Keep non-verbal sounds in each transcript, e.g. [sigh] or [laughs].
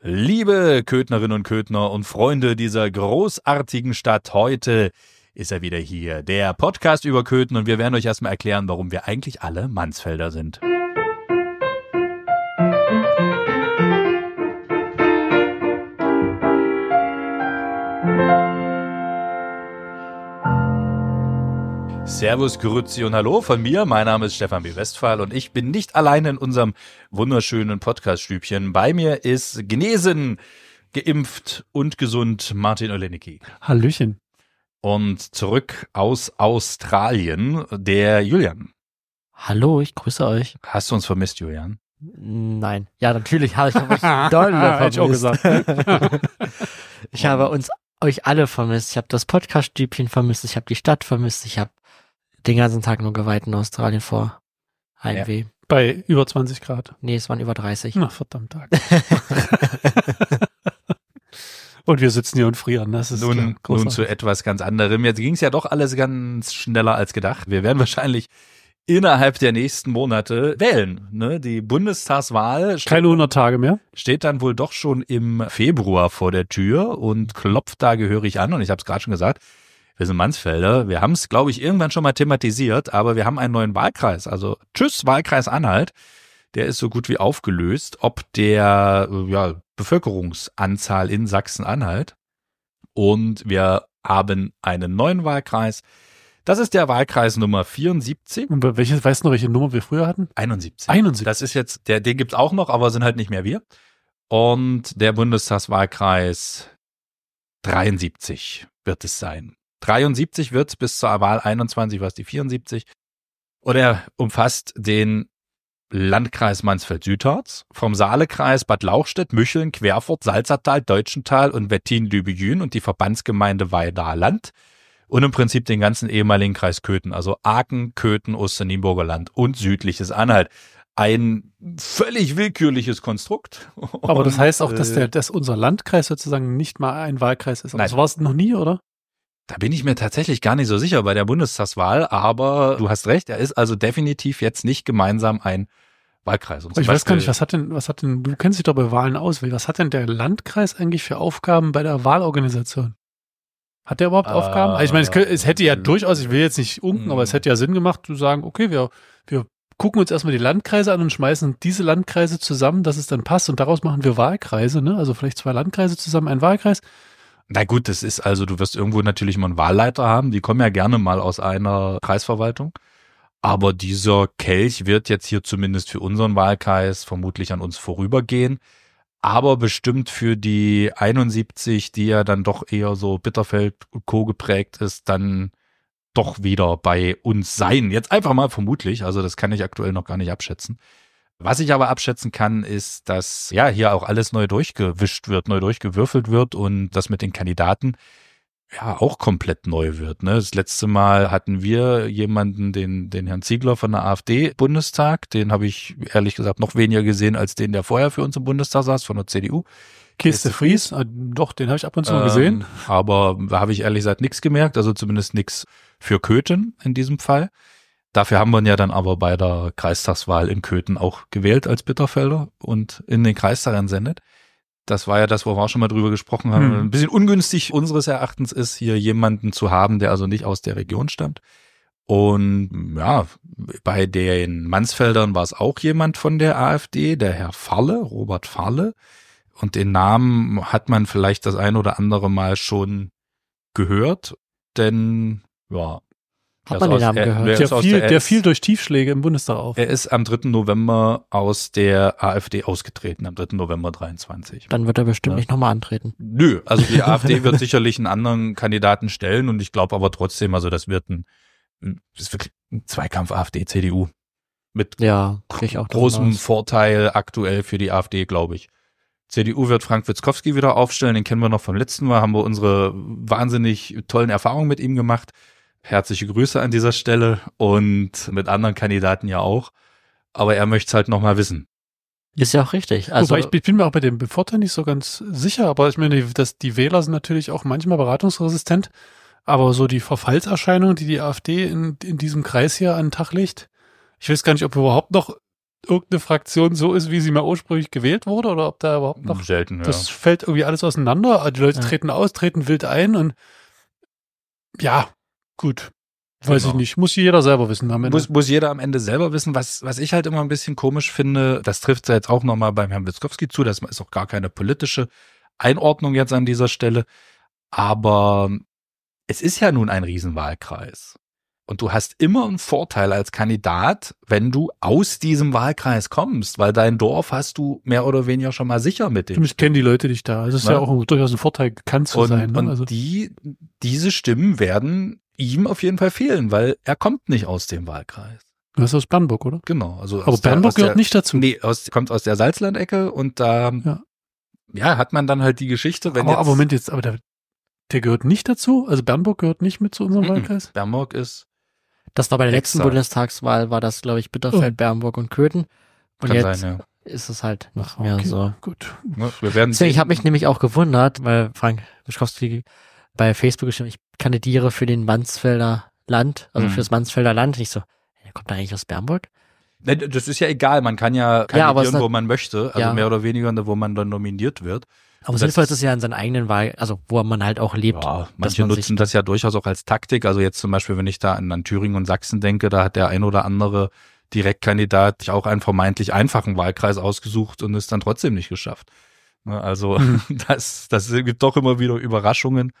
Liebe Köthnerinnen und Köthner und Freunde dieser großartigen Stadt, heute ist er wieder hier, der Podcast über Köthen und wir werden euch erstmal erklären, warum wir eigentlich alle Mansfelder sind. Servus, Grüezi und Hallo von mir. Mein Name ist Stefan B. Westphal und ich bin nicht allein in unserem wunderschönen Podcast-Stübchen. Bei mir ist genesen, geimpft und gesund Martin Olenicki. Hallöchen. Und zurück aus Australien, der Julian. Hallo, ich grüße euch. Hast du uns vermisst, Julian? Nein. Ja, natürlich habe ich euch [laughs] doll vermisst. ich, gesagt. [laughs] ich habe uns euch alle vermisst. Ich habe das Podcast-Stübchen vermisst. Ich habe die Stadt vermisst. Ich habe den ganzen Tag nur geweiht in Australien vor Heimweh. Ja. Bei über 20 Grad. Nee, es waren über 30. Na, verdammt. [laughs] und wir sitzen hier und frieren. Das ist nun, nun zu etwas ganz anderem. Jetzt ging es ja doch alles ganz schneller als gedacht. Wir werden wahrscheinlich innerhalb der nächsten Monate wählen. Ne? Die Bundestagswahl. Steht, Keine 100 Tage mehr. Steht dann wohl doch schon im Februar vor der Tür und klopft da gehörig an. Und ich habe es gerade schon gesagt wir sind Mansfelder. Wir haben es, glaube ich, irgendwann schon mal thematisiert, aber wir haben einen neuen Wahlkreis. Also tschüss, Wahlkreis Anhalt. Der ist so gut wie aufgelöst, ob der ja, Bevölkerungsanzahl in Sachsen-Anhalt. Und wir haben einen neuen Wahlkreis. Das ist der Wahlkreis Nummer 74. Und welches, weißt du noch, welche Nummer wir früher hatten? 71. 71. Das ist jetzt, der, den gibt es auch noch, aber sind halt nicht mehr wir. Und der Bundestagswahlkreis 73 wird es sein. 73 wird es bis zur Wahl 21, was die 74. Und er umfasst den Landkreis Mansfeld-Südharz, vom Saalekreis Bad Lauchstädt, Mücheln, Querfurt, Salzertal, Deutschental und Wettin-Lübejün und die Verbandsgemeinde Weidar-Land und im Prinzip den ganzen ehemaligen Kreis Köthen, also Aachen, Köthen, Osternimburger Land und südliches Anhalt. Ein völlig willkürliches Konstrukt. Aber das heißt auch, dass, äh, der, dass unser Landkreis sozusagen nicht mal ein Wahlkreis ist. Aber also Das war es noch nie, oder? Da bin ich mir tatsächlich gar nicht so sicher bei der Bundestagswahl, aber du hast recht, er ist also definitiv jetzt nicht gemeinsam ein Wahlkreis. Und ich Beispiel weiß gar nicht, was hat denn, was hat denn, du kennst dich doch bei Wahlen aus, was hat denn der Landkreis eigentlich für Aufgaben bei der Wahlorganisation? Hat der überhaupt äh, Aufgaben? Also ich meine, es, könnte, es, hätte ja äh, durchaus, ich will jetzt nicht unken, aber es hm. hätte ja Sinn gemacht zu sagen, okay, wir, wir gucken uns erstmal die Landkreise an und schmeißen diese Landkreise zusammen, dass es dann passt und daraus machen wir Wahlkreise, ne? Also vielleicht zwei Landkreise zusammen, ein Wahlkreis na gut, das ist also, du wirst irgendwo natürlich mal einen Wahlleiter haben. Die kommen ja gerne mal aus einer Kreisverwaltung. Aber dieser Kelch wird jetzt hier zumindest für unseren Wahlkreis vermutlich an uns vorübergehen. Aber bestimmt für die 71, die ja dann doch eher so Bitterfeld Co. geprägt ist, dann doch wieder bei uns sein. Jetzt einfach mal vermutlich. Also das kann ich aktuell noch gar nicht abschätzen. Was ich aber abschätzen kann, ist, dass ja hier auch alles neu durchgewischt wird, neu durchgewürfelt wird und das mit den Kandidaten ja auch komplett neu wird. Ne? Das letzte Mal hatten wir jemanden, den, den Herrn Ziegler von der AfD Bundestag, den habe ich ehrlich gesagt noch weniger gesehen als den, der vorher für uns im Bundestag saß, von der CDU. Kiste Fries, ah, doch, den habe ich ab und zu ähm, gesehen. Aber da habe ich ehrlich gesagt nichts gemerkt, also zumindest nichts für Köthen in diesem Fall. Dafür haben wir ihn ja dann aber bei der Kreistagswahl in Köthen auch gewählt als Bitterfelder und in den Kreistag entsendet. Das war ja das, wo wir auch schon mal drüber gesprochen haben. Hm. Ein bisschen ungünstig unseres Erachtens ist, hier jemanden zu haben, der also nicht aus der Region stammt. Und ja, bei den Mansfeldern war es auch jemand von der AfD, der Herr Falle, Robert Falle. Und den Namen hat man vielleicht das ein oder andere Mal schon gehört, denn ja, hat man den Namen gehört? Der fiel, der, der fiel durch Tiefschläge im Bundestag auf. Er ist am 3. November aus der AfD ausgetreten, am 3. November 23. Dann wird er bestimmt ja. Ne? nicht nochmal antreten. Nö, also die AfD [laughs] wird sicherlich einen anderen Kandidaten stellen und ich glaube aber trotzdem, also das wird ein, das wirklich ein Zweikampf AfD, CDU. Mit ja, großem Vorteil aktuell für die AfD, glaube ich. CDU wird Frank Witzkowski wieder aufstellen, den kennen wir noch vom letzten Mal, haben wir unsere wahnsinnig tollen Erfahrungen mit ihm gemacht. Herzliche Grüße an dieser Stelle und mit anderen Kandidaten ja auch. Aber er möchte es halt nochmal wissen. Ist ja auch richtig. Also Wobei ich bin mir auch bei dem Bevorteil nicht so ganz sicher, aber ich meine, dass die Wähler sind natürlich auch manchmal beratungsresistent, aber so die Verfallserscheinung, die die AfD in, in diesem Kreis hier an den Tag legt, ich weiß gar nicht, ob überhaupt noch irgendeine Fraktion so ist, wie sie mal ursprünglich gewählt wurde oder ob da überhaupt noch. Selten, ja. Das fällt irgendwie alles auseinander. Die Leute ja. treten aus, treten wild ein und ja, Gut. Weiß genau. ich nicht. Muss jeder selber wissen am Ende. Muss, muss jeder am Ende selber wissen. Was, was ich halt immer ein bisschen komisch finde, das trifft ja jetzt auch nochmal beim Herrn Witzkowski zu, das ist auch gar keine politische Einordnung jetzt an dieser Stelle. Aber es ist ja nun ein Riesenwahlkreis. Und du hast immer einen Vorteil als Kandidat, wenn du aus diesem Wahlkreis kommst, weil dein Dorf hast du mehr oder weniger schon mal sicher mit dem. Ich kenne die Leute nicht da. Also es ist ja. ja, ne? auch durchaus ein Vorteil, gekannt zu und, sein. Ne? Und also. die, diese Stimmen werden ihm auf jeden Fall fehlen, weil er kommt nicht aus dem Wahlkreis. Du bist aus Bernburg, oder? Genau. Also Aber Bernburg der, gehört der, nicht dazu. Nee, aus, kommt aus der Salzlandecke und da ja. ja. hat man dann halt die Geschichte. Wenn aber, jetzt, aber Moment jetzt, aber der, der, gehört nicht dazu? Also Bernburg gehört nicht mit zu unserem m -m. Wahlkreis? Bernburg ist. Das war bei der letzten Bundestagswahl, war das, glaube ich, Bitterfeld, oh. Bernburg und Köthen. Und Kann jetzt sein, ja ist es halt nicht Ach, okay, mehr so. Gut. wir werden Deswegen, ich habe mich nämlich auch gewundert, weil Frank Wischkowski bei Facebook geschrieben, ich kandidiere für den Mansfelder Land, also mhm. für das Mansfelder Land. Und ich so, der kommt da eigentlich aus Bernburg? Ne, das ist ja egal, man kann ja kandidieren, ja, wo man möchte, also ja. mehr oder weniger, ne, wo man dann nominiert wird. Aber sinnvoll ist es ja in seinen eigenen Wahl, also wo man halt auch lebt. Ja, manche man nutzen das ja durchaus auch als Taktik. Also jetzt zum Beispiel, wenn ich da an, an Thüringen und Sachsen denke, da hat der ein oder andere Direktkandidat sich auch einen vermeintlich einfachen Wahlkreis ausgesucht und ist dann trotzdem nicht geschafft. Ne, also hm. [laughs] das, das gibt doch immer wieder Überraschungen.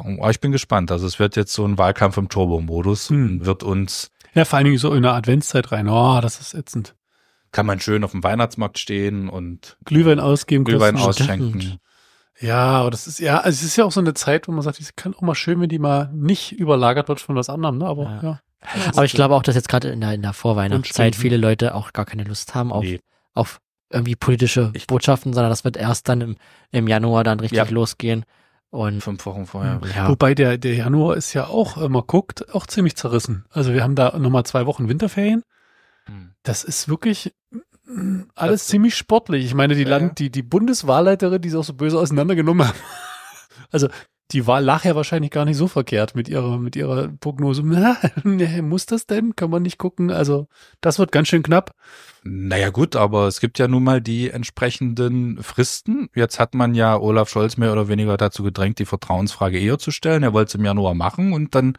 Aber ich bin gespannt. Also es wird jetzt so ein Wahlkampf im Turbo-Modus hm. wird uns. Ja, vor allen Dingen so in der Adventszeit rein. Oh, das ist ätzend. Kann man schön auf dem Weihnachtsmarkt stehen und Glühwein ausgeben, Glühwein ausschenken. Ja, aber das ist ja, also es ist ja auch so eine Zeit, wo man sagt, es kann auch mal schön, wenn die mal nicht überlagert wird von was anderem, ne? Aber ja. ja. [laughs] Aber ich glaube auch, dass jetzt gerade in der, in der Vorweihnachtszeit viele Leute auch gar keine Lust haben auf, nee. auf irgendwie politische ich Botschaften, sondern das wird erst dann im, im Januar dann richtig ja. losgehen. Und fünf Wochen vorher. Hm, ja. Wobei der, der Januar ist ja auch, wenn äh, man guckt, auch ziemlich zerrissen. Also wir haben da nochmal zwei Wochen Winterferien. Hm. Das ist wirklich hm, alles das ziemlich sportlich. Ich meine, die ja, Land, die, die Bundeswahlleiterin, die ist auch so böse auseinandergenommen haben. [laughs] Also die war ja wahrscheinlich gar nicht so verkehrt mit ihrer, mit ihrer Prognose. [laughs] Ne, muss das denn? Kann man nicht gucken? Also, das wird ganz schön knapp. Naja, gut, aber es gibt ja nun mal die entsprechenden Fristen. Jetzt hat man ja Olaf Scholz mehr oder weniger dazu gedrängt, die Vertrauensfrage eher zu stellen. Er wollte es im Januar machen und dann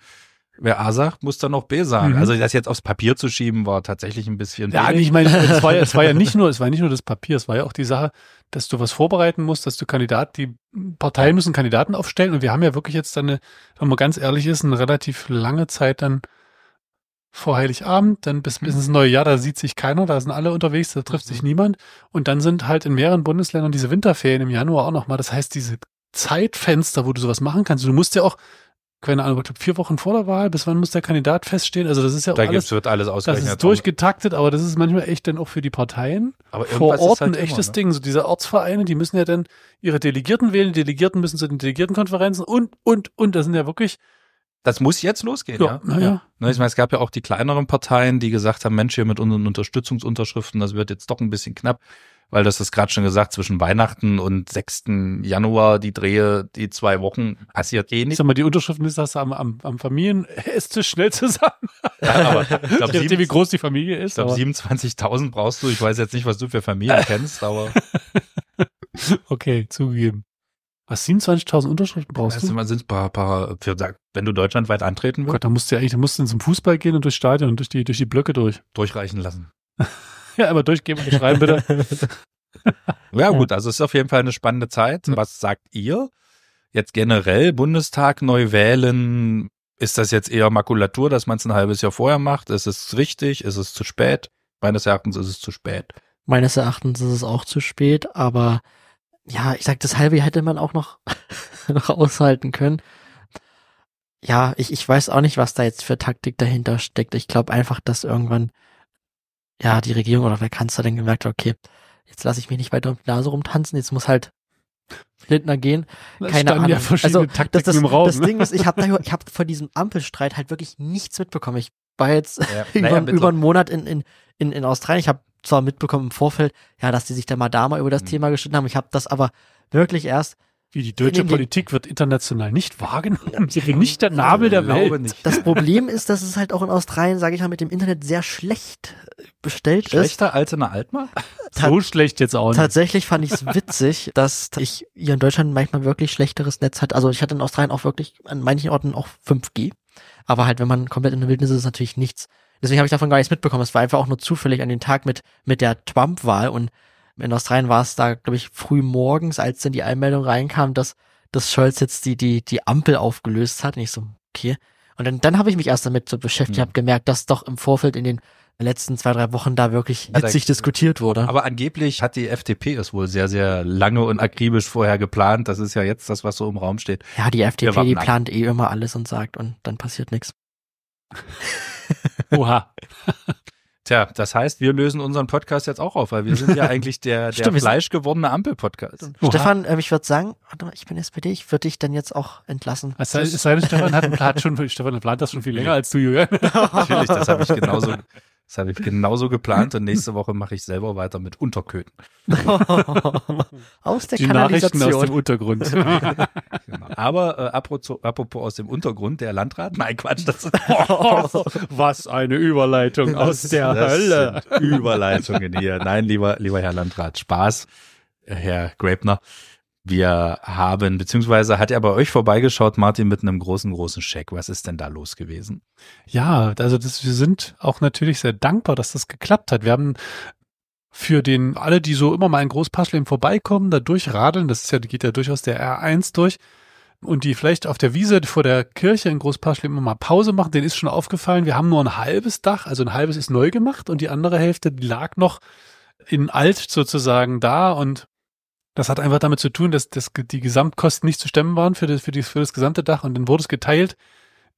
Wer A sagt, muss dann auch B sagen. Mhm. Also das jetzt aufs Papier zu schieben, war tatsächlich ein bisschen. Ja, wenig. ich meine, [laughs] es war, es war ja nicht nur, es war nicht nur das Papier, es war ja auch die Sache, dass du was vorbereiten musst, dass du Kandidat, die Parteien müssen Kandidaten aufstellen und wir haben ja wirklich jetzt dann wenn man ganz ehrlich ist, eine relativ lange Zeit dann vor Heiligabend, dann bis, bis mhm. ins neue Jahr, da sieht sich keiner, da sind alle unterwegs, da trifft sich mhm. niemand. Und dann sind halt in mehreren Bundesländern diese Winterferien im Januar auch nochmal. Das heißt, diese Zeitfenster, wo du sowas machen kannst, du musst ja auch, keine Ahnung, ich glaube vier Wochen vor der Wahl, bis wann muss der Kandidat feststehen? Also das ist ja da alles, wird alles ausgerechnet. Das ist durchgetaktet, aber das ist manchmal echt dann auch für die Parteien aber vor Ort halt ein echtes ne? Ding. So diese Ortsvereine, die müssen ja dann ihre Delegierten wählen, die Delegierten müssen zu den Delegiertenkonferenzen und, und, und, das sind ja wirklich das muss jetzt losgehen, ja. ja. ja. ja. Ich meine, es gab ja auch die kleineren Parteien, die gesagt haben, Mensch, hier mit unseren Unterstützungsunterschriften, das wird jetzt doch ein bisschen knapp weil das ist gerade schon gesagt, zwischen Weihnachten und 6. Januar, die Drehe, die zwei Wochen passiert eh nicht. Sag mal, die Unterschriftenliste hast du am, am, am Familienesstisch [laughs] schnell zusammen. Ja, aber ich [laughs] glaub, wie groß die Familie ist. Ich glaube, 27.000 brauchst du. Ich weiß jetzt nicht, was du für Familien [laughs] kennst, aber. okay, zugegeben. Was, 27.000 Unterschriften brauchst du? Das sind ein paar, paar für, wenn du deutschlandweit antreten willst. Gott, da musst du ja eigentlich, da musst du zum Fußball gehen und durchs Stadion, durch die, durch die Blöcke durch. Durchreichen lassen. [laughs] Einmal durchgeben und schreiben, bitte. [laughs] ja, gut, also es ist auf jeden Fall eine spannende Zeit. Was sagt ihr? Jetzt generell Bundestag neu wählen, ist das jetzt eher Makulatur, dass man es ein halbes Jahr vorher macht? Ist es richtig? Ist es zu spät? Meines Erachtens ist es zu spät. Meines Erachtens ist es auch zu spät, aber ja, ich sag, das halbe Jahr hätte man auch noch, [laughs] noch aushalten können. Ja, ich, ich weiß auch nicht, was da jetzt für Taktik dahinter steckt. Ich glaube einfach, dass irgendwann ja, die Regierung oder der Kanzler dann gemerkt hat, okay, jetzt lasse ich mich nicht weiter um die Nase rumtanzen, jetzt muss halt Lindner gehen. Also, das Keine Ahnung. Ja also, das, das, Raum, das ne? Ding ist, ich habe [laughs] ich hab von diesem Ampelstreit halt wirklich nichts mitbekommen. Ich war jetzt ja, [laughs] über, ja, über, einen Monat in, in, in, in Australien. Ich habe zwar mitbekommen im Vorfeld, ja, dass die sich da mal da mal über das mhm. Thema geschnitten haben. Ich habe das aber wirklich erst wie die deutsche Politik wird international nicht wahrgenommen. Sie sind nicht der Nabel der Welt. Nicht. Das Problem ist, dass es halt auch in Australien, sage ich mal, mit dem Internet sehr schlecht äh, bestellt Schlechter ist. Schlechter als in der Altmark? Ta so schlecht jetzt auch nicht. Tatsächlich fand ich es witzig, [laughs] dass ich hier in Deutschland manchmal wirklich schlechteres Netz hatte. Also ich hatte in Australien auch wirklich an manchen Orten auch 5G. Aber halt, wenn man komplett in der Wildnis ist, ist natürlich nichts. Deswegen habe ich davon gar nichts mitbekommen. Es war einfach auch nur zufällig an den Tag mit, mit der Trump-Wahl und in Australien war es da, glaube ich, früh morgens, als dann die Einmeldung reinkam, dass, dass Scholz jetzt die, die, die Ampel aufgelöst hat. Und ich so, okay. Und dann, dann habe ich mich erst damit so beschäftigt, mhm. habe gemerkt, dass doch im Vorfeld in den letzten zwei, drei Wochen da wirklich hitzig ja, da, diskutiert wurde. Aber angeblich hat die FDP es wohl sehr, sehr lange und akribisch vorher geplant. Das ist ja jetzt das, was so im Raum steht. Ja, die FDP, die plant eh immer alles und sagt und dann passiert nichts. [laughs] Oha. [laughs] Tja, das heißt, wir lösen unseren Podcast jetzt auch auf, weil wir sind ja [laughs] eigentlich der, der Stimmt, fleischgewordene Ampel-Podcast. Stefan, äh, ich würde sagen, warte mal, ich bin SPD, ich würde dich dann jetzt auch entlassen. Es sei, denn, Stefan hat, hat schon, Stefan plant das schon viel länger als du, Jürgen. Natürlich, das habe ich genauso das habe ich genauso geplant und nächste Woche mache ich selber weiter mit Unterköten. [laughs] aus der Die Kanalisation. Nachrichten aus dem Untergrund. [laughs] genau. Aber äh, apropos, apropos, aus dem Untergrund, der Landrat, nein Quatsch, das ist, oh, [laughs] was eine Überleitung aus der das Hölle. Überleitungen hier. Nein, lieber, lieber Herr Landrat, Spaß, äh, Herr Grabner wir haben, beziehungsweise hat er bei euch vorbeigeschaut, Martin, mit einem großen, großen Scheck. Was ist denn da los gewesen? Ja, also das, wir sind auch natürlich sehr dankbar, dass das geklappt hat. Wir haben für den, alle, die so immer mal in Großpaschleben vorbeikommen, da durchradeln, das ist ja, geht ja durchaus der R1 durch, und die vielleicht auf der Wiese vor der Kirche in Großpaschleben immer mal Pause machen, denen ist schon aufgefallen, wir haben nur ein halbes Dach, also ein halbes ist neu gemacht und die andere Hälfte, die lag noch in alt sozusagen da und das hat einfach damit zu tun, dass, dass die Gesamtkosten nicht zu stemmen waren für das, für, die, für das gesamte Dach und dann wurde es geteilt.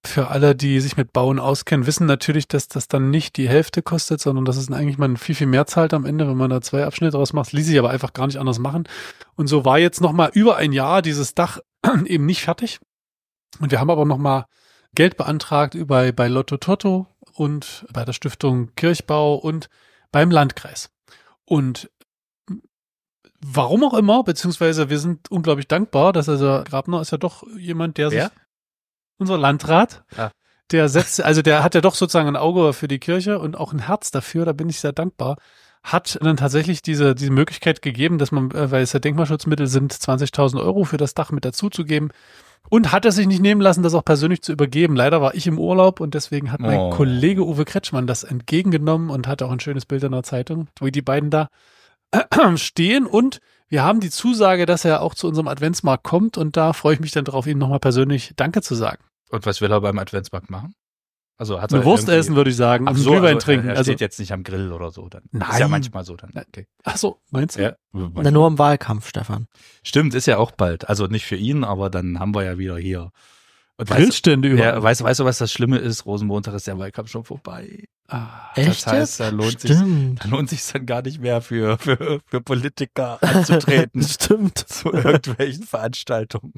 Für alle, die sich mit Bauen auskennen, wissen natürlich, dass das dann nicht die Hälfte kostet, sondern dass es eigentlich man viel, viel mehr zahlt am Ende, wenn man da zwei Abschnitte draus macht. Ließ sich aber einfach gar nicht anders machen. Und so war jetzt nochmal über ein Jahr dieses Dach [clears throat] eben nicht fertig. Und wir haben aber nochmal Geld beantragt bei, bei Lotto Toto und bei der Stiftung Kirchbau und beim Landkreis. Und Warum auch immer, beziehungsweise wir sind unglaublich dankbar, dass also Grabner ist ja doch jemand, der Wer? sich unser Landrat, ah. der setzt, also der hat ja doch sozusagen ein Auge für die Kirche und auch ein Herz dafür, da bin ich sehr dankbar, hat dann tatsächlich diese, diese Möglichkeit gegeben, dass man, äh, weil es ja Denkmalschutzmittel sind, 20.000 Euro für das Dach mit dazuzugeben. Und hat es sich nicht nehmen lassen, das auch persönlich zu übergeben. Leider war ich im Urlaub und deswegen hat mein oh. Kollege Uwe Kretschmann das entgegengenommen und hat auch ein schönes Bild in der Zeitung, wie die beiden da [clears throat] stehen und wir haben die Zusage, dass er auch zu unserem Adventsmarkt kommt und da freue ich mich dann drauf, ihm nochmal persönlich Danke zu sagen. Und was will er beim Adventsmarkt machen? Also hat Eine Wurst essen, würde ich sagen, Ach und so, Glühwein also, äh, trinken. Er also, jetzt nicht am Grill oder so. Dann. Nein. Ist ja manchmal so dann. Okay. Ach so, meinst du? Ja, Na, nur im Wahlkampf, Stefan. Stimmt, ist ja auch bald. Also nicht für ihn, aber dann haben wir ja wieder hier Grillstände weißt, überall. Ja, weißt, weißt du, was das Schlimme ist? Rosenmontag ist der Wahlkampf schon vorbei. Ah, Echt? Das heißt, da lohnt, Stimmt. sich, da lohnt sich dann gar nicht mehr für, für, für Politiker [laughs] anzutreten. Stimmt. Zu irgendwelchen Veranstaltungen.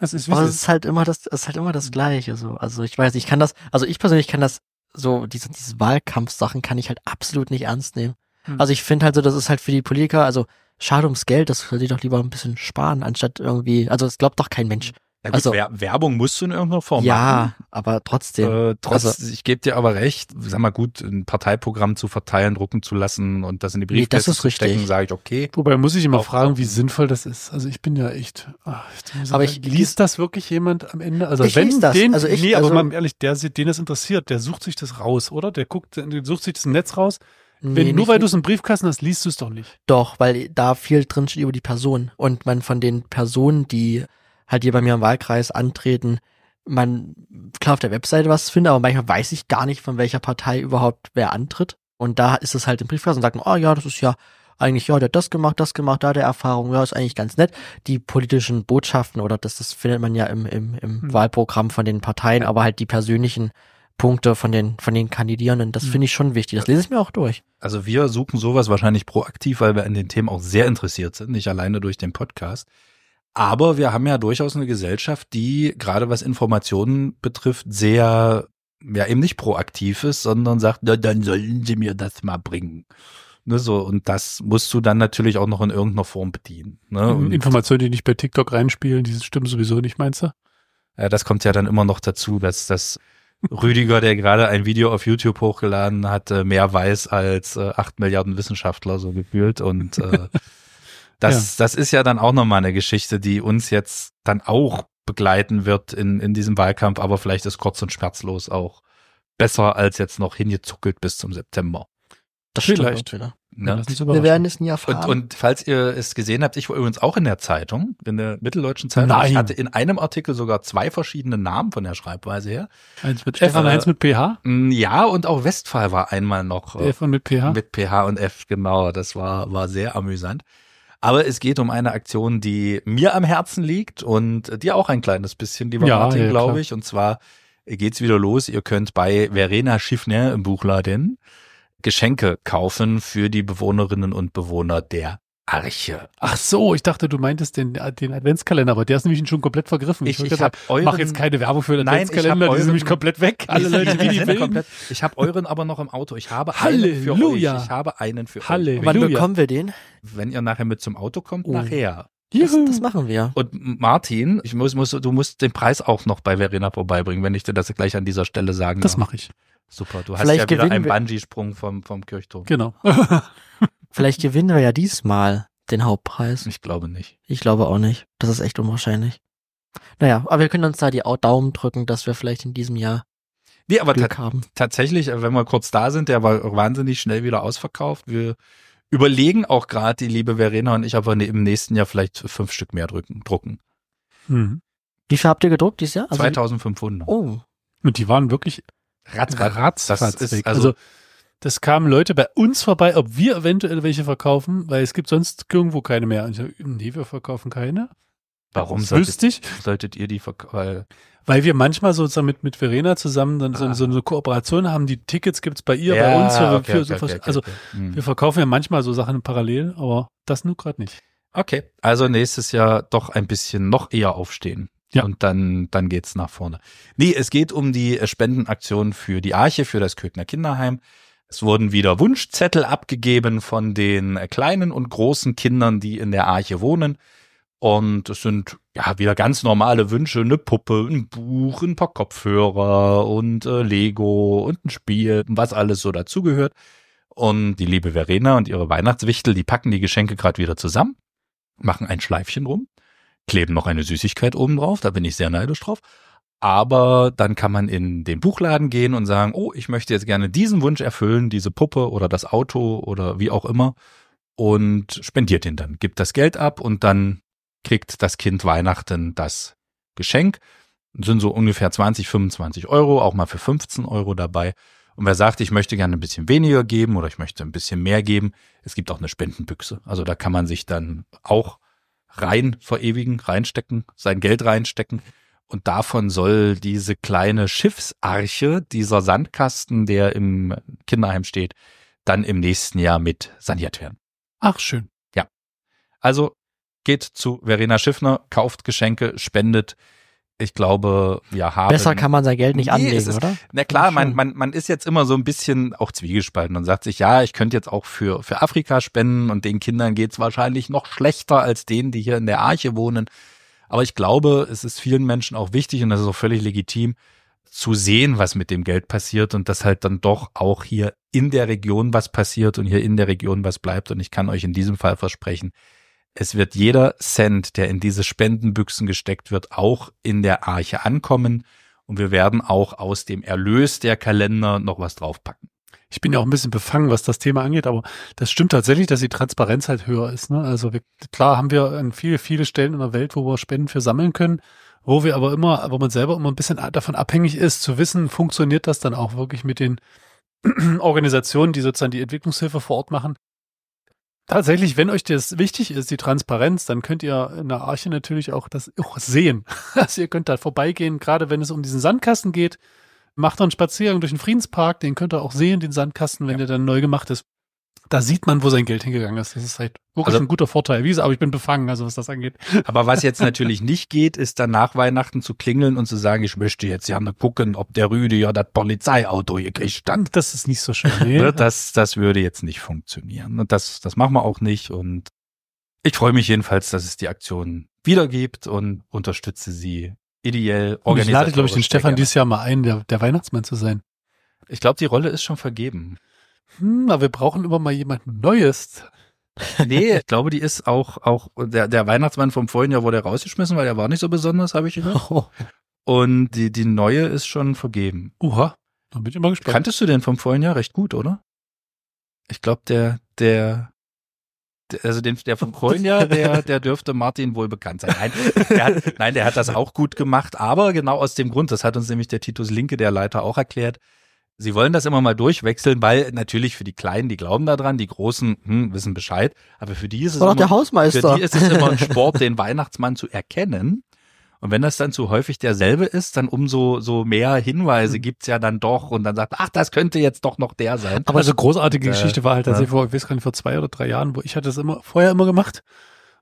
Das ist, Aber es ist halt immer das, es ist halt immer das Gleiche. So. Also ich weiß, ich kann das, also ich persönlich kann das, so diese, diese Wahlkampfsachen kann ich halt absolut nicht ernst nehmen. Hm. Also ich finde halt so, das ist halt für die Politiker, also schade ums Geld, das würde ich doch lieber ein bisschen sparen, anstatt irgendwie, also es glaubt doch kein Mensch. Gut, also Werbung musst du in irgendeiner Form ja, machen. Ja, aber trotzdem. Äh, trotz, also, ich gebe dir aber recht, sag mal gut, ein Parteiprogramm zu verteilen, drucken zu lassen und das in die Briefkästen nee, zu stecken, sage ich okay. Wobei muss ich immer fragen, wie sinnvoll das ist. Also ich bin ja echt. Ach, ich aber ich liest das wirklich jemand am Ende? Also ich wenn das. den, also ich, nee, also, mal ehrlich, der, den das interessiert, der sucht sich das raus, oder? Der guckt, der sucht sich das Netz raus. Wenn, nur weil du es im Briefkasten hast, liest du es doch nicht. Doch, weil da viel drin steht über die Person und man von den Personen, die halt hier bei mir im Wahlkreis antreten, man kann auf der Webseite was finden, aber manchmal weiß ich gar nicht, von welcher Partei überhaupt wer antritt. Und da ist es halt im Briefkasten und sagt, man, oh ja, das ist ja eigentlich, ja, der hat das gemacht, das gemacht, da der Erfahrung, ja, ist eigentlich ganz nett. Die politischen Botschaften oder das, das findet man ja im, im, im mhm. Wahlprogramm von den Parteien, aber halt die persönlichen Punkte von den, von den Kandidierenden. Das hm. finde ich schon wichtig. Das lese ich mir auch durch. Also wir suchen sowas wahrscheinlich proaktiv, weil wir an den Themen auch sehr interessiert sind, nicht alleine durch den Podcast. Aber wir haben ja durchaus eine Gesellschaft, die gerade was Informationen betrifft, sehr ja eben nicht proaktiv ist, sondern sagt, na, dann sollen sie mir das mal bringen. Ne, so, und das musst du dann natürlich auch noch in irgendeiner Form bedienen. Ne? Mhm, und Informationen, die nicht bei TikTok reinspielen, die stimmen sowieso nicht, meinst du? Ja, das kommt ja dann immer noch dazu, dass das Rüdiger, der gerade ein Video auf YouTube hochgeladen hat, äh, mehr weiß als äh, acht Milliarden Wissenschaftler so gefühlt und äh, [laughs] Das, ja. das ist ja dann auch nochmal eine Geschichte, die uns jetzt dann auch begleiten wird in, in diesem Wahlkampf, aber vielleicht ist kurz und schmerzlos auch besser als jetzt noch hingezuckelt bis zum September. Das vielleicht. Stimmt. Ja. Ne? Wir werden es nie erfahren. Und, und, falls ihr es gesehen habt, ich war übrigens auch in der Zeitung, in der Mitteldeutschen Zeitung. Nein. Ich hatte in einem Artikel sogar zwei verschiedene Namen von der Schreibweise her. Eins mit F und eins mit PH? Mm, ja, und auch Westphal war einmal noch. Äh, F und mit PH? Mit PH und F, genau. Das war, war sehr amüsant. Aber es geht um eine Aktion, die mir am Herzen liegt und die auch ein kleines bisschen, lieber ja, Martin, ja, glaube ich. Und zwar geht's wieder los. Ihr könnt bei Verena Schiffner im Buchladen Geschenke kaufen für die Bewohnerinnen und Bewohner der Arche. Ach so, ich dachte, du meintest den, den Adventskalender, aber der ist nämlich schon komplett vergriffen. Ich, ich, ich hab jetzt keine Werbung für den Adventskalender, nein, euren, die sind nämlich komplett weg. Alle Leute, wie die willen. ich habe euren aber noch im Auto. Ich habe Halleluja. einen für euch. Ich habe einen für Halleluja. euch. Wann bekommen wir den? Wenn ihr nachher mit zum Auto kommt, oh. nachher. Das, das, machen wir. Und Martin, ich muss, muss, du musst den Preis auch noch bei Verena vorbeibringen, wenn ich dir das gleich an dieser Stelle sagen darf. Das ne? mache ich. Super, du Vielleicht hast ja wieder einen Bungee-Sprung vom, vom Kirchturm. Genau. [laughs] Vielleicht gewinnen wir ja diesmal den Hauptpreis. Ich glaube nicht. Ich glaube auch nicht. Das ist echt unwahrscheinlich. Naja, aber wir können uns da die Daumen drücken, dass wir vielleicht in diesem Jahr Nee, aber ta haben. tatsächlich, äh, wenn wir kurz da sind, der war wahnsinnig schnell wieder ausverkauft. Wir überlegen auch gerade, die liebe Verena und ich, ob wir ne-, im nächsten Jahr vielleicht fünf Stück mehr drücken, drucken. Hm. Wie viel habt ihr gedruckt dieses Jahr? Also 2500. Oh. Und die waren wirklich ratzfatz. Ratz, ratz, ratz, das ist also, also das kamen Leute bei uns vorbei, ob wir eventuell welche verkaufen, weil es gibt sonst irgendwo keine mehr. Und ich sag, nee, wir verkaufen keine. Warum solltet, solltet, ihr die verkaufen? Weil wir manchmal sozusagen mit, mit Verena zusammen dann so, ah. so eine Kooperation haben, die Tickets gibt es bei ihr, ja, bei uns. Für, okay, für, okay, okay, also wir hm. verkaufen ja manchmal so Sachen parallel, aber das nur gerade nicht. Okay, also nächstes Jahr doch ein bisschen noch eher aufstehen. Ja. Und dann, dann geht's nach vorne. Nee, es geht um die Spendenaktion für die Arche, für das Köthner Kinderheim. Es wurden wieder Wunschzettel abgegeben von den äh, kleinen und großen Kindern, die in der Arche wohnen. Und es sind ja wieder ganz normale Wünsche: eine Puppe, ein Buch, ein paar Kopfhörer und äh, Lego und ein Spiel, was alles so dazugehört. Und die liebe Verena und ihre Weihnachtswichtel, die packen die Geschenke gerade wieder zusammen, machen ein Schleifchen rum, kleben noch eine Süßigkeit oben drauf, da bin ich sehr neidisch drauf aber dann kann man in den Buchladen gehen und sagen, oh, ich möchte jetzt gerne diesen Wunsch erfüllen, diese Puppe oder das Auto oder wie auch immer. Und spendiert ihn dann, gibt das Geld ab und dann kriegt das Kind Weihnachten das Geschenk. Das sind so ungefähr 20, 25 Euro, auch mal für 15 Euro dabei. Und wer sagt, ich möchte gerne ein bisschen weniger geben oder ich möchte ein bisschen mehr geben, es gibt auch eine Spendenbüchse. Also da kann man sich dann auch rein verewigen, reinstecken, sein Geld reinstecken. Und davon soll diese kleine Schiffsarche, dieser Sandkasten, der im Kinderheim steht, dann im nächsten Jahr mit saniert werden. Ach, schön. Ja. Also geht zu Verena Schiffner, kauft Geschenke, spendet. Ich glaube, wir haben. Besser kann man sein Geld nicht nee, anlegen, ist, oder? Na klar, man, man, man ist jetzt immer so ein bisschen auch zwiegespalten und sagt sich, ja, ich könnte jetzt auch für, für Afrika spenden und den Kindern geht's wahrscheinlich noch schlechter als denen, die hier in der Arche wohnen. Aber ich glaube, es ist vielen Menschen auch wichtig und das ist auch völlig legitim, zu sehen, was mit dem Geld passiert und dass halt dann doch auch hier in der Region was passiert und hier in der Region was bleibt. Und ich kann euch in diesem Fall versprechen, es wird jeder Cent, der in diese Spendenbüchsen gesteckt wird, auch in der Arche ankommen. Und wir werden auch aus dem Erlös der Kalender noch was draufpacken ich bin ja auch ein bisschen befangen, was das Thema angeht, aber das stimmt tatsächlich, dass die Transparenz halt höher ist. Ne? Also wir, klar haben wir an viele, viele Stellen in der Welt, wo wir Spenden für sammeln können, wo wir aber immer, wo man selber immer ein bisschen davon abhängig ist, zu wissen, funktioniert das dann auch wirklich mit den [clears throat] Organisationen, die sozusagen die Entwicklungshilfe vor Ort machen. Tatsächlich, wenn euch das wichtig ist, die Transparenz, dann könnt ihr in der Arche natürlich auch das auch sehen. [laughs] Also ihr könnt da vorbeigehen, gerade wenn es um diesen Sandkasten geht, macht einen Spaziergang durch den Friedenspark, den könnt ihr auch sehen, den Sandkasten, wenn ja. der dann neu gemacht ist. Da sieht man, wo sein Geld hingegangen ist. Das ist halt wirklich also, ein guter Vorteil. Wie gesagt, aber ich bin befangen, also was das angeht. Aber was jetzt [laughs] natürlich nicht geht, ist dann nach Weihnachten zu klingeln und zu sagen, ich möchte jetzt gerne gucken, ob der Rüde ja das Polizeiauto gekriegt hat. Das ist nicht so schön. [laughs] Nee. Ne, ne? das, das würde jetzt nicht funktionieren. Und das, das machen wir auch nicht. Und ich freue mich jedenfalls, dass es die Aktion wieder gibt und unterstütze sie ideell organisiert. Oh, ich lade, glaube ich, den Stefan dieses Jahr mal ein, der, der Weihnachtsmann zu sein. Ich glaube, die Rolle ist schon vergeben. Hm, aber wir brauchen immer mal jemand Neues. [laughs] Nee, [laughs] ich glaube, die ist auch, auch der, der Weihnachtsmann vom vorigen Jahr wurde rausgeschmissen, weil er war nicht so besonders, habe ich gehört. Oh. Und die, die neue ist schon vergeben. Uha, dann bin ich immer gespannt. Kanntest du den vom vorigen Jahr recht gut, oder? Ich glaube, der, der also den, der von Krönja, der, der dürfte Martin wohl bekannt sein. Nein der, hat, nein, der hat das auch gut gemacht, aber genau aus dem Grund, das hat uns nämlich der Titus Linke, der Leiter, auch erklärt, sie wollen das immer mal durchwechseln, weil natürlich für die Kleinen, die glauben daran, die Großen hm, wissen Bescheid, aber für die ist es, immer, der Hausmeister. Für die ist es immer ein [laughs] Sport, den Weihnachtsmann zu erkennen und wenn das dann zu häufig derselbe ist, dann umso so mehr Hinweise hm. gibt es ja dann doch und dann sagt, ach, das könnte jetzt doch noch der sein. Aber so großartige äh, Geschichte war halt, dass ja. ich vor, ich weiß gar nicht, vor zwei oder drei Jahren, wo ich hatte das immer vorher immer gemacht.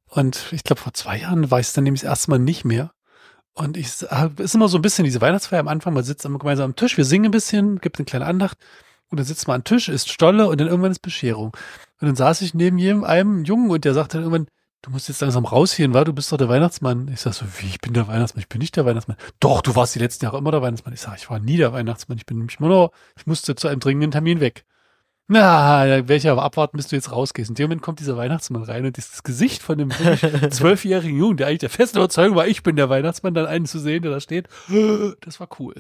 Und ich glaube, vor zwei Jahren war ich es dann nämlich das erste Mal nicht mehr. Und ich ist immer so ein bisschen diese Weihnachtsfeier am Anfang, man sitzt immer gemeinsam am Tisch, wir singen ein bisschen, gibt eine kleine Andacht und dann sitzt man am Tisch, isst Stolle und dann irgendwann ist Bescherung. Und dann saß ich neben jedem einem Jungen und der sagte dann irgendwann, du musst jetzt langsam rausgehen, war, du bist doch der Weihnachtsmann. Ich sag so, wie, ich bin der Weihnachtsmann, ich bin nicht der Weihnachtsmann. Doch, du warst die letzten Jahre immer der Weihnachtsmann. Ich sag, ich war nie der Weihnachtsmann, ich bin nämlich immer nur, ich musste zu einem dringenden Termin weg. Na, da werde ich aber abwarten, bis du jetzt rausgehst. In dem Moment kommt dieser Weihnachtsmann rein und dieses Gesicht von dem [laughs] zwölfjährigen Jungen, der eigentlich der festen Überzeugung war, ich bin der Weihnachtsmann, dann einen zu sehen, der da steht. Das war cool.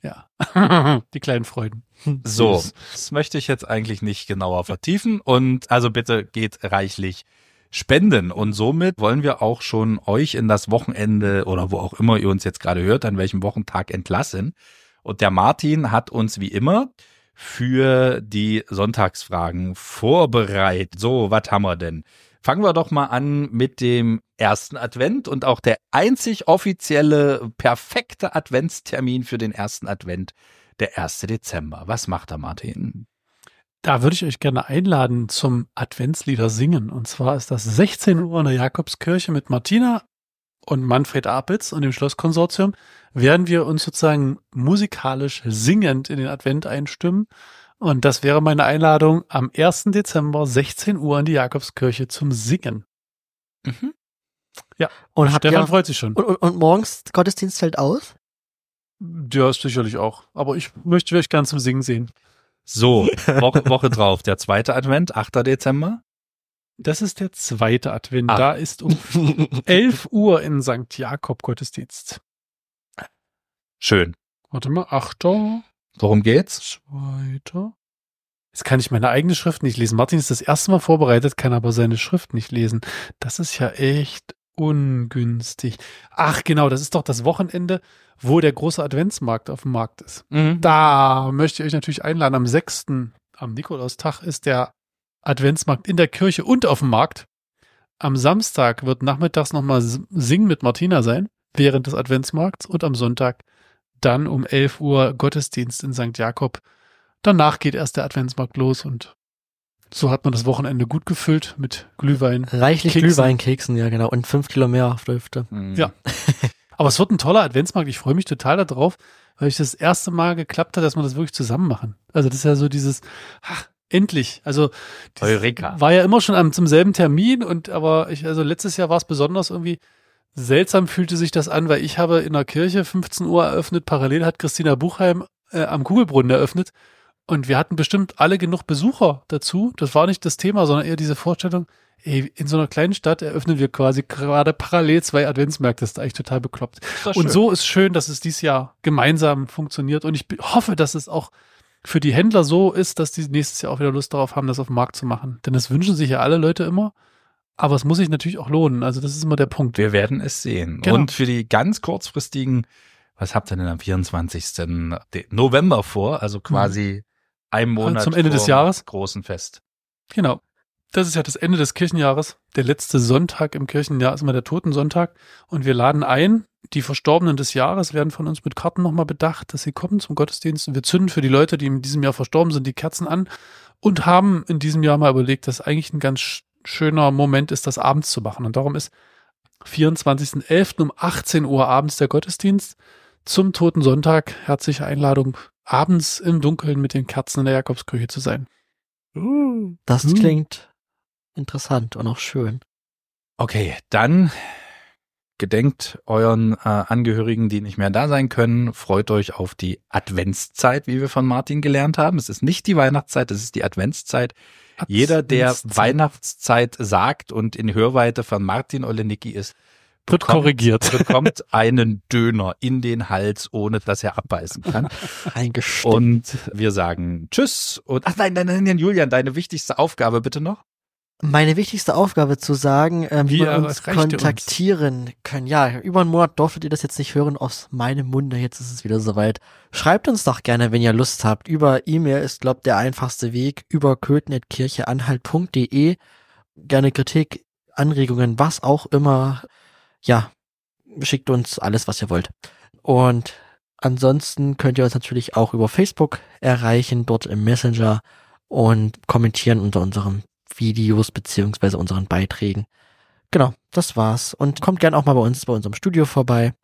Ja, [laughs] die kleinen Freuden. So, das möchte ich jetzt eigentlich nicht genauer vertiefen und also bitte geht reichlich spenden. Und somit wollen wir auch schon euch in das Wochenende oder wo auch immer ihr uns jetzt gerade hört, an welchem Wochentag entlassen. Und der Martin hat uns wie immer für die Sonntagsfragen vorbereitet. So, was haben wir denn? Fangen wir doch mal an mit dem ersten Advent und auch der einzig offizielle, perfekte Adventstermin für den ersten Advent, der 1. Dezember. Was macht er, Martin? Da würde ich euch gerne einladen zum Adventslieder singen. Und zwar ist das 16 Uhr in der Jakobskirche mit Martina und Manfred Apitz und dem Schlosskonsortium. Werden wir uns sozusagen musikalisch singend in den Advent einstimmen. Und das wäre meine Einladung am 1. Dezember 16 Uhr in die Jakobskirche zum Singen. Mhm. Ja, und Stefan ihr, freut sich schon. Und, und, und morgens Gottesdienst fällt aus? Ja, sicherlich auch. Aber ich möchte euch gern zum Singen sehen. So, Woche, Woche drauf, der zweite Advent, 8. Dezember. Das ist der zweite Advent. Ah. Da ist um 11 [laughs] Uhr in St. Jakob Gottesdienst. Schön. Warte mal, 8. Worum geht's? Zweiter. Jetzt kann ich meine eigene Schrift nicht lesen. Martin ist das erste Mal vorbereitet, kann aber seine Schrift nicht lesen. Das ist ja echt ungünstig. Ach genau, das ist doch das Wochenende, wo der große Adventsmarkt auf dem Markt ist. Mhm. Da möchte ich euch natürlich einladen. Am 6. am Nikolaustag ist der Adventsmarkt in der Kirche und auf dem Markt. Am Samstag wird nachmittags nochmal Singen mit Martina sein, während des Adventsmarkts. Und am Sonntag dann um 11 Uhr Gottesdienst in St. Jakob. Danach geht erst der Adventsmarkt los und so hat man das Wochenende gut gefüllt mit Glühwein. Reichlich Glühweinkeksen, ja genau. Und fünf Kilo mehr auf der Hüfte. Mhm. Ja. [laughs] Aber es wird ein toller Adventsmarkt. Ich freue mich total darauf, weil ich das erste Mal geklappt hat, dass wir das wirklich zusammen machen. Also das ist ja so dieses, ach, endlich. Also Eureka. war ja immer schon am, zum selben Termin und aber ich, also letztes Jahr war es besonders irgendwie seltsam fühlte sich das an, weil ich habe in der Kirche 15 Uhr eröffnet, parallel hat Christina Buchheim äh, am Kugelbrunnen eröffnet und wir hatten bestimmt alle genug Besucher dazu. Das war nicht das Thema, sondern eher diese Vorstellung, ey, in so einer kleinen Stadt eröffnen wir quasi gerade parallel zwei Adventsmärkte. Das ist eigentlich total bekloppt. Und so ist schön, dass es dieses Jahr gemeinsam funktioniert. Und ich hoffe, dass es auch für die Händler so ist, dass die nächstes Jahr auch wieder Lust darauf haben, das auf dem Markt zu machen. Denn das wünschen sich ja alle Leute immer. Aber es muss sich natürlich auch lohnen. Also das ist immer der Punkt. Wir werden es sehen. Genau. Und für die ganz kurzfristigen, was habt ihr denn am 24. November vor? Also quasi einem Monat zum Ende des Jahres großen Fest. Genau. Das ist ja das Ende des Kirchenjahres. Der letzte Sonntag im Kirchenjahr ist immer der Totensonntag. Und wir laden ein. Die Verstorbenen des Jahres werden von uns mit Karten nochmal bedacht, dass sie kommen zum Gottesdienst. wir zünden für die Leute, die in diesem Jahr verstorben sind, die Kerzen an und haben in diesem Jahr mal überlegt, dass eigentlich ein ganz schöner Moment ist, das abends zu machen. Und darum ist 24.11. um 18 Uhr abends der Gottesdienst zum Totensonntag. Herzliche Einladung, abends im Dunkeln mit den Katzen in der Jakobskirche zu sein. Uh, das hm. klingt interessant und auch schön. Okay, dann gedenkt euren äh, Angehörigen, die nicht mehr da sein können. Freut euch auf die Adventszeit, wie wir von Martin gelernt haben. Es ist nicht die Weihnachtszeit, es ist die Adventszeit. Adventszeit. Jeder, der Weihnachtszeit sagt und in Hörweite von Martin Olenicki ist, wird korrigiert. bekommt einen Döner in den Hals, ohne dass er abbeißen kann. [laughs] Eingestimmt. Und wir sagen Tschüss. Und ach nein, nein, nein, Julian, deine wichtigste Aufgabe bitte noch. Meine wichtigste Aufgabe zu sagen, ähm, wie wir äh, uns kontaktieren uns. können. Ja, über einen Monat durftet ihr das jetzt nicht hören aus meinem Munde. Jetzt ist es wieder soweit. Schreibt uns doch gerne, wenn ihr Lust habt. Über E-Mail ist, glaubt der einfachste Weg. Über kötnetkircheanhalt.de. Gerne Kritik, Anregungen, was auch immer ja, schickt uns alles, was ihr wollt. Und ansonsten könnt ihr uns natürlich auch über Facebook erreichen, dort im Messenger und kommentieren unter unseren Videos beziehungsweise unseren Beiträgen. Genau, das war's. Und kommt gern auch mal bei uns, bei unserem Studio vorbei.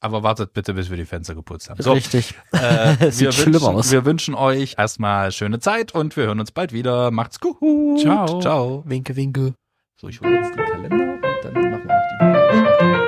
Aber wartet bitte, bis wir die Fenster geputzt haben. So, Richtig. Äh, [laughs] Sieht wir schlimm wünschen, aus. Wir wünschen euch erstmal schöne Zeit und wir hören uns bald wieder. Macht's gut. Ciao. Ciao. Winke, winke. So, ich hole jetzt den Kalender. thank you